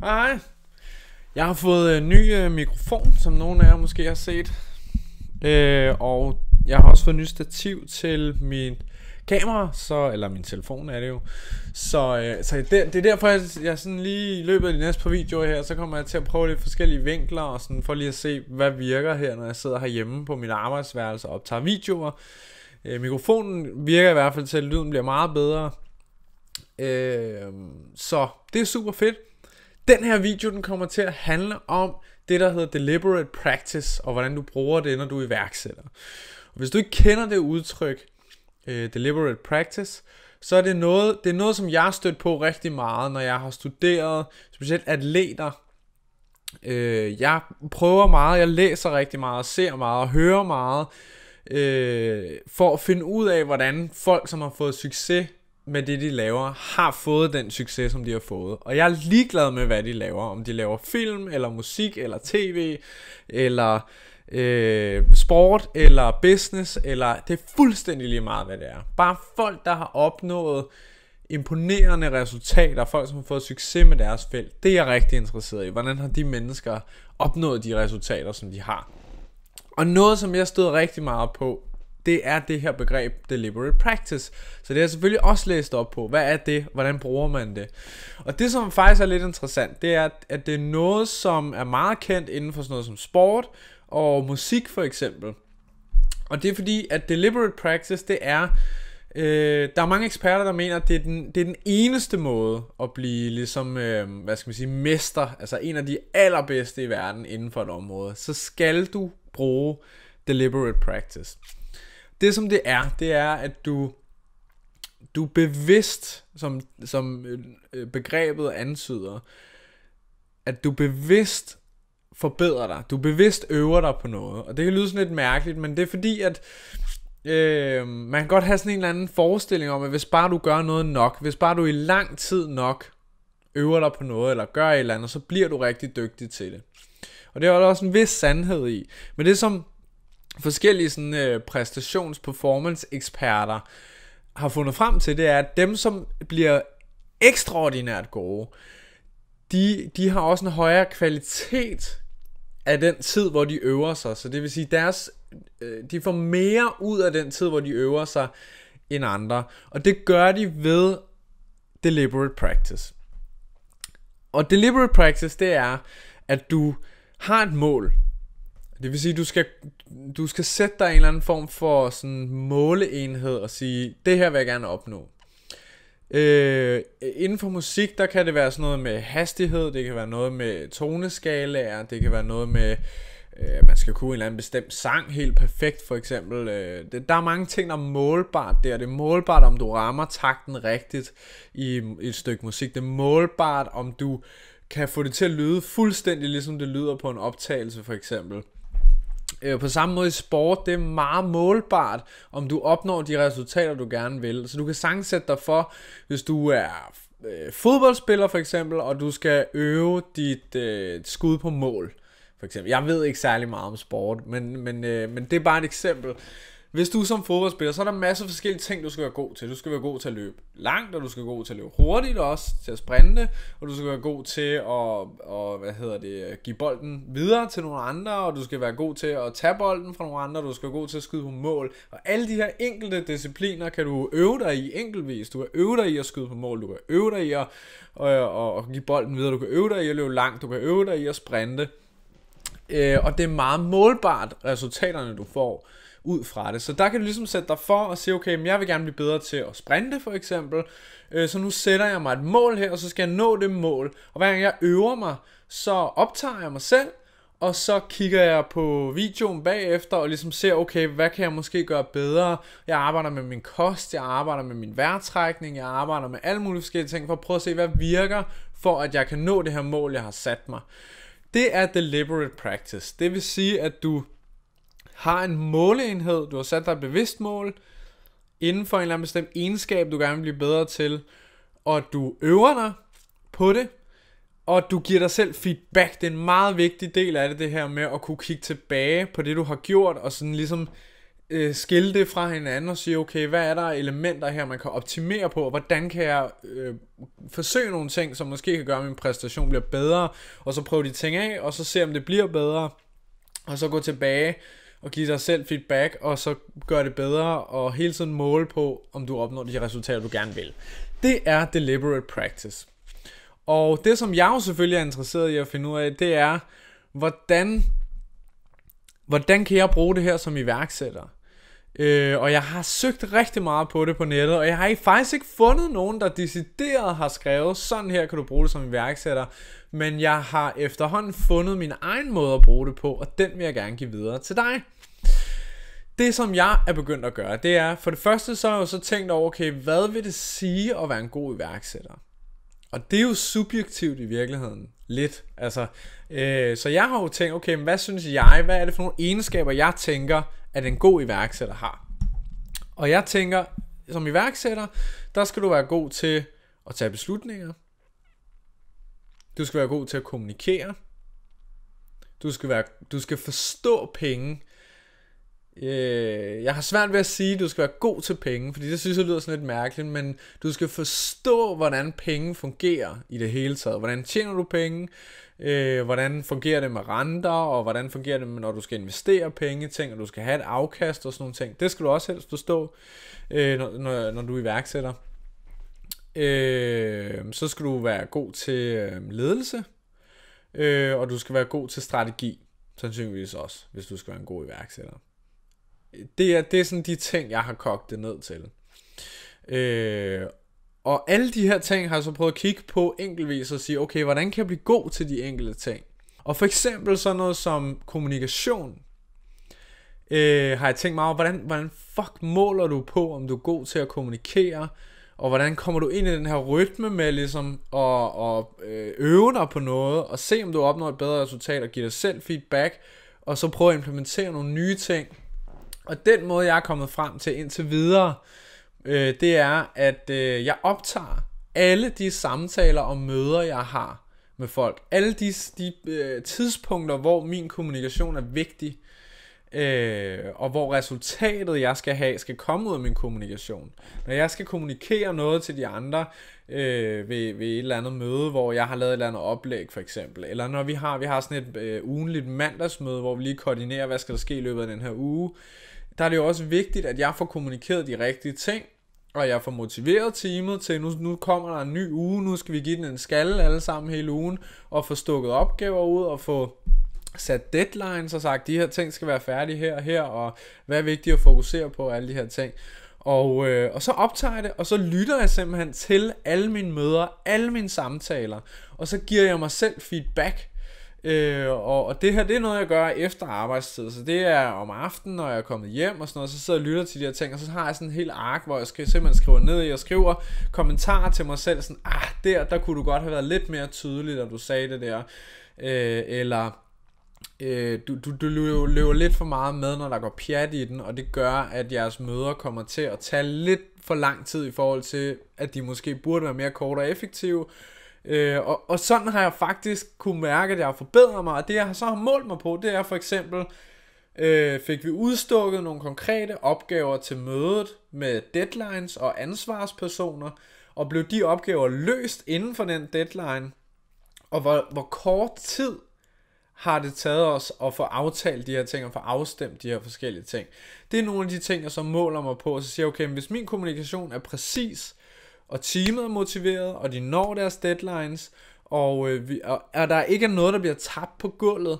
Hej hej. Jeg har fået en øh, ny øh, mikrofon, som nogle af jer måske har set. Øh, og jeg har også fået nyt stativ til min kamera, så, eller min telefon er det jo. Så, øh, så det, det er derfor, jeg, jeg sådan lige i løbet af de næste par videoer her, så kommer jeg til at prøve lidt forskellige vinkler, og sådan for lige at se, hvad virker her, når jeg sidder herhjemme på min arbejdsværelse og optager videoer. Øh, mikrofonen virker i hvert fald til, at lyden bliver meget bedre. Øh, så det er super fedt. Den her video den kommer til at handle om det, der hedder deliberate practice, og hvordan du bruger det, når du iværksætter. Og hvis du ikke kender det udtryk, øh, deliberate practice, så er det noget, det er noget, som jeg har stødt på rigtig meget, når jeg har studeret, specielt atleter. Øh, jeg prøver meget, jeg læser rigtig meget, ser meget og hører meget, øh, for at finde ud af, hvordan folk, som har fået succes med det, de laver, har fået den succes, som de har fået. Og jeg er ligeglad med, hvad de laver. Om de laver film, eller musik, eller tv, eller øh, sport, eller business, eller det er fuldstændig lige meget, hvad det er. Bare folk, der har opnået imponerende resultater, folk, som har fået succes med deres felt, det er jeg rigtig interesseret i. Hvordan har de mennesker opnået de resultater, som de har? Og noget, som jeg stod rigtig meget på, det er det her begreb deliberate practice. Så det har jeg selvfølgelig også læst op på. Hvad er det? Hvordan bruger man det? Og det, som faktisk er lidt interessant, det er, at det er noget, som er meget kendt inden for sådan noget som sport og musik for eksempel. Og det er fordi, at deliberate practice, det er... Øh, der er mange eksperter, der mener, at det er den, det er den eneste måde at blive ligesom, øh, hvad skal man sige, mester, altså en af de allerbedste i verden inden for et område. Så skal du bruge deliberate practice det som det er, det er, at du, du bevidst, som, som øh, begrebet antyder, at du bevidst forbedrer dig. Du bevidst øver dig på noget. Og det kan lyde sådan lidt mærkeligt, men det er fordi, at øh, man kan godt have sådan en eller anden forestilling om, at hvis bare du gør noget nok, hvis bare du i lang tid nok øver dig på noget, eller gør et eller andet, så bliver du rigtig dygtig til det. Og det er der også en vis sandhed i. Men det som forskellige sådan, øh, præstations-performance-eksperter har fundet frem til, det er, at dem, som bliver ekstraordinært gode, de, de har også en højere kvalitet af den tid, hvor de øver sig. Så det vil sige, deres, øh, de får mere ud af den tid, hvor de øver sig, end andre. Og det gør de ved deliberate practice. Og deliberate practice, det er, at du har et mål. Det vil sige, du skal, du skal sætte dig en eller anden form for sådan måleenhed og sige, det her vil jeg gerne opnå. Øh, inden for musik, der kan det være sådan noget med hastighed, det kan være noget med toneskalaer, det kan være noget med, øh, man skal kunne en eller anden bestemt sang helt perfekt for eksempel. Øh, det, der er mange ting, der er målbart der. Det er målbart, om du rammer takten rigtigt i, i et stykke musik. Det er målbart, om du kan få det til at lyde fuldstændig ligesom det lyder på en optagelse for eksempel. Øh, på samme måde i sport, det er meget målbart, om du opnår de resultater, du gerne vil. Så du kan sangsætte dig for, hvis du er øh, fodboldspiller for eksempel, og du skal øve dit øh, skud på mål. For eksempel. Jeg ved ikke særlig meget om sport, men, men, øh, men det er bare et eksempel hvis du som fodboldspiller, så er der masser af forskellige ting, du skal være god til. Du skal være god til at løbe langt, og du skal være god til at løbe hurtigt også, til at sprinte, og du skal være god til at, og, hvad hedder det, give bolden videre til nogle andre, og du skal være god til at tage bolden fra nogle andre, og du skal være god til at skyde på mål. Og alle de her enkelte discipliner kan du øve dig i enkeltvis. Du kan øve dig i at skyde på mål, du kan øve dig i at og, øh, og, og give bolden videre, du kan øve dig i at løbe langt, du kan øve dig i at sprinte. Øh, og det er meget målbart, resultaterne du får ud fra det. Så der kan du ligesom sætte dig for og sige, okay, men jeg vil gerne blive bedre til at sprinte for eksempel, øh, så nu sætter jeg mig et mål her, og så skal jeg nå det mål. Og hver gang jeg øver mig, så optager jeg mig selv, og så kigger jeg på videoen bagefter og ligesom ser, okay, hvad kan jeg måske gøre bedre? Jeg arbejder med min kost, jeg arbejder med min værtrækning, jeg arbejder med alle mulige forskellige ting for at prøve at se, hvad virker for, at jeg kan nå det her mål, jeg har sat mig. Det er deliberate practice. Det vil sige, at du har en måleenhed, du har sat dig et bevidst mål, inden for en eller anden bestemt egenskab, du gerne vil blive bedre til, og du øver dig på det, og du giver dig selv feedback. Det er en meget vigtig del af det, det her med at kunne kigge tilbage på det, du har gjort, og sådan ligesom øh, skille det fra hinanden og sige, okay, hvad er der elementer her, man kan optimere på, og hvordan kan jeg øh, forsøge nogle ting, som måske kan gøre, at min præstation bliver bedre, og så prøve de ting af, og så se, om det bliver bedre, og så gå tilbage og give dig selv feedback, og så gøre det bedre, og hele tiden måle på, om du opnår de resultater, du gerne vil. Det er deliberate practice. Og det, som jeg jo selvfølgelig er interesseret i at finde ud af, det er, hvordan, hvordan kan jeg bruge det her som iværksætter? Øh, og jeg har søgt rigtig meget på det på nettet, og jeg har faktisk ikke fundet nogen, der decideret har skrevet, sådan her kan du bruge det som iværksætter. Men jeg har efterhånden fundet min egen måde at bruge det på, og den vil jeg gerne give videre til dig. Det som jeg er begyndt at gøre, det er, for det første så har jeg jo så tænkt over, okay, hvad vil det sige at være en god iværksætter? Og det er jo subjektivt i virkeligheden lidt. Altså, øh, så jeg har jo tænkt, okay, men hvad synes jeg, hvad er det for nogle egenskaber, jeg tænker, at en god iværksætter har? Og jeg tænker, som iværksætter, der skal du være god til at tage beslutninger. Du skal være god til at kommunikere. Du skal, være, du skal forstå penge Øh, jeg har svært ved at sige, at du skal være god til penge, fordi det synes jeg lyder sådan lidt mærkeligt, men du skal forstå, hvordan penge fungerer i det hele taget. Hvordan tjener du penge? Øh, hvordan fungerer det med renter, og hvordan fungerer det, når du skal investere penge, ting, og du skal have et afkast og sådan nogle ting. Det skal du også helst forstå, øh, når, når, når du iværksætter. Øh, så skal du være god til øh, ledelse, øh, og du skal være god til strategi, sandsynligvis også, hvis du skal være en god iværksætter. Det er, det er sådan de ting, jeg har kogt det ned til. Øh, og alle de her ting har jeg så prøvet at kigge på enkeltvis og sige, okay, hvordan kan jeg blive god til de enkelte ting? Og for eksempel sådan noget som kommunikation, øh, har jeg tænkt meget over, hvordan, hvordan fuck måler du på, om du er god til at kommunikere, og hvordan kommer du ind i den her rytme med ligesom at, at øh, øve dig på noget, og se om du opnår et bedre resultat, og give dig selv feedback, og så prøve at implementere nogle nye ting, og den måde, jeg er kommet frem til indtil videre, øh, det er, at øh, jeg optager alle de samtaler og møder, jeg har med folk. Alle de, de øh, tidspunkter, hvor min kommunikation er vigtig, øh, og hvor resultatet, jeg skal have, skal komme ud af min kommunikation. Når jeg skal kommunikere noget til de andre øh, ved, ved et eller andet møde, hvor jeg har lavet et eller andet oplæg, for eksempel. Eller når vi har, vi har sådan et øh, ugenligt mandagsmøde, hvor vi lige koordinerer, hvad skal der ske i løbet af den her uge der er det jo også vigtigt, at jeg får kommunikeret de rigtige ting, og jeg får motiveret teamet til, nu, nu kommer der en ny uge, nu skal vi give den en skalle alle sammen hele ugen, og få stukket opgaver ud, og få sat deadlines og sagt, de her ting skal være færdige her og her, og hvad er vigtigt at fokusere på, alle de her ting. Og, øh, og så optager jeg det, og så lytter jeg simpelthen til alle mine møder, alle mine samtaler, og så giver jeg mig selv feedback Øh, og, og det her, det er noget, jeg gør efter arbejdstid. Så det er om aftenen, når jeg er kommet hjem og sådan noget. Så sidder jeg og lytter til de her ting, og så har jeg sådan en hel ark, hvor jeg simpelthen skriver ned i og skriver kommentarer til mig selv. Sådan, ah, der, der kunne du godt have været lidt mere tydelig, da du sagde det der. Øh, eller øh, du, du, du løber, lidt for meget med, når der går pjat i den, og det gør, at jeres møder kommer til at tage lidt for lang tid i forhold til, at de måske burde være mere korte og effektive. Øh, og, og sådan har jeg faktisk kunne mærke, at jeg har forbedret mig, og det jeg så har målt mig på, det er for eksempel, øh, fik vi udstukket nogle konkrete opgaver til mødet med deadlines og ansvarspersoner, og blev de opgaver løst inden for den deadline, og hvor, hvor kort tid har det taget os at få aftalt de her ting og få afstemt de her forskellige ting. Det er nogle af de ting, jeg så måler mig på, og så siger jeg, okay, hvis min kommunikation er præcis, og teamet er motiveret, og de når deres deadlines, og, øh, vi, og, og der er ikke noget, der bliver tabt på gulvet,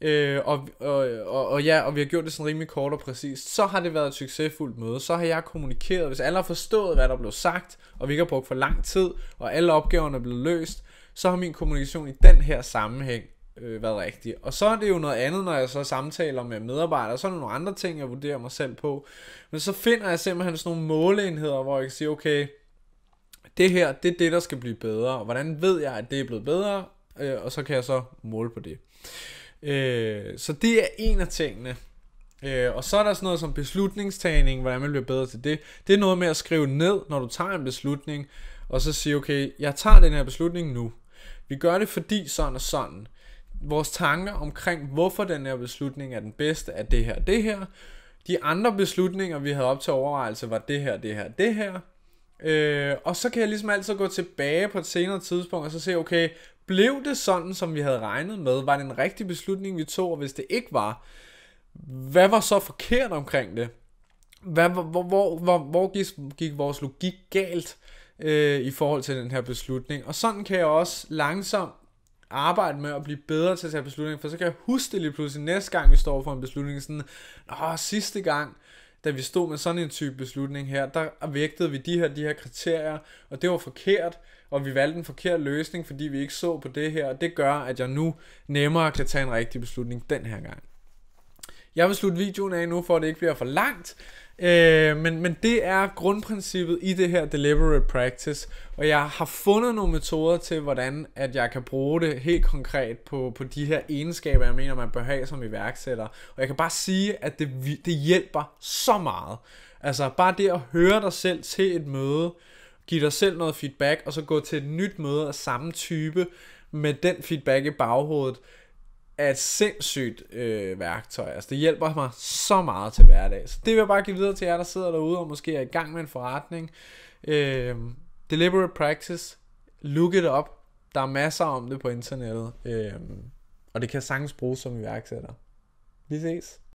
øh, og, og, og, og ja, og vi har gjort det sådan rimelig kort og præcist, så har det været et succesfuldt møde, så har jeg kommunikeret, hvis alle har forstået, hvad der blev sagt, og vi ikke har brugt for lang tid, og alle opgaverne er blevet løst, så har min kommunikation i den her sammenhæng øh, været rigtig. Og så er det jo noget andet, når jeg så samtaler med medarbejdere, så er der nogle andre ting, jeg vurderer mig selv på. Men så finder jeg simpelthen sådan nogle måleenheder, hvor jeg kan sige, okay, det her, det er det, der skal blive bedre. hvordan ved jeg, at det er blevet bedre? Øh, og så kan jeg så måle på det. Øh, så det er en af tingene. Øh, og så er der sådan noget som beslutningstagning, hvordan man bliver bedre til det. Det er noget med at skrive ned, når du tager en beslutning, og så sige, okay, jeg tager den her beslutning nu. Vi gør det fordi sådan og sådan. Vores tanker omkring, hvorfor den her beslutning er den bedste, er det her det her. De andre beslutninger, vi havde op til overvejelse, var det her, det her, det her. Øh, og så kan jeg ligesom altid gå tilbage på et senere tidspunkt og så se, okay, blev det sådan, som vi havde regnet med? Var det en rigtig beslutning, vi tog, og hvis det ikke var, hvad var så forkert omkring det? Hvad, hvor, hvor, hvor, hvor, hvor gik, gik vores logik galt øh, i forhold til den her beslutning? Og sådan kan jeg også langsomt arbejde med at blive bedre til at tage beslutninger, for så kan jeg huske det lige pludselig næste gang, vi står for en beslutning, sådan, åh, sidste gang, da vi stod med sådan en type beslutning her, der vægtede vi de her, de her kriterier, og det var forkert, og vi valgte en forkert løsning, fordi vi ikke så på det her, og det gør, at jeg nu nemmere kan tage en rigtig beslutning den her gang. Jeg vil slutte videoen af nu, for at det ikke bliver for langt, Øh, men, men det er grundprincippet i det her deliberate practice, og jeg har fundet nogle metoder til, hvordan at jeg kan bruge det helt konkret på, på de her egenskaber, jeg mener, man bør have som iværksætter. Og jeg kan bare sige, at det, det hjælper så meget. Altså bare det at høre dig selv til et møde, give dig selv noget feedback, og så gå til et nyt møde af samme type med den feedback i baghovedet er et sindssygt øh, værktøj. Altså, det hjælper mig så meget til hverdag. Så det vil jeg bare give videre til jer, der sidder derude og måske er i gang med en forretning. Øh, deliberate practice. Look it up. Der er masser om det på internettet. Øh, og det kan sagtens bruges som iværksætter. Vi ses.